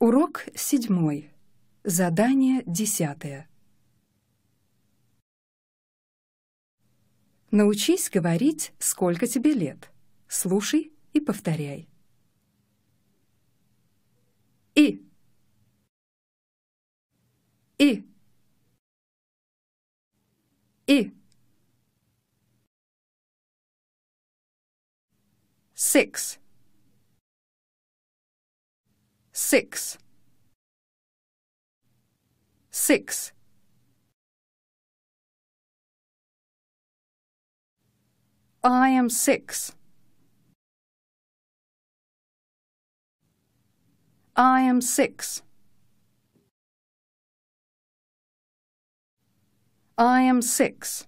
Урок седьмой. Задание десятое. Научись говорить, сколько тебе лет. Слушай и повторяй. И. И. И. Six. six, six, I am six. I am six. I am six.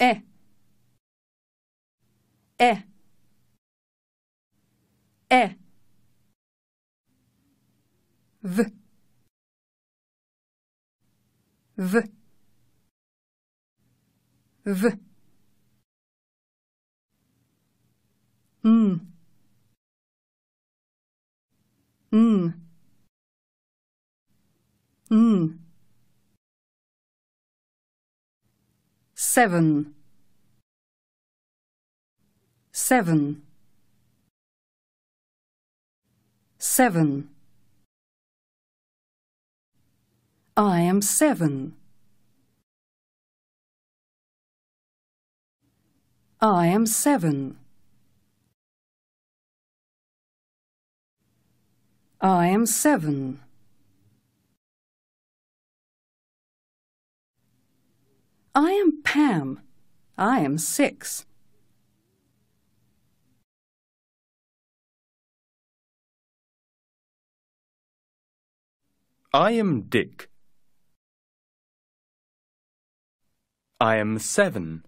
Eh. Eh. Э. В. В. В. М. М. М. Seven. Seven. Seven. I am seven. I am seven. I am seven. I am Pam. I am six. I am Dick. I am seven.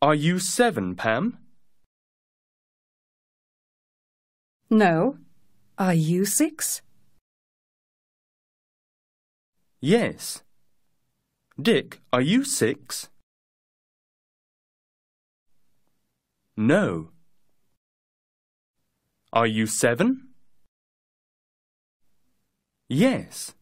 Are you seven, Pam? No. Are you six? Yes. Dick, are you six? No. Are you seven? Yes.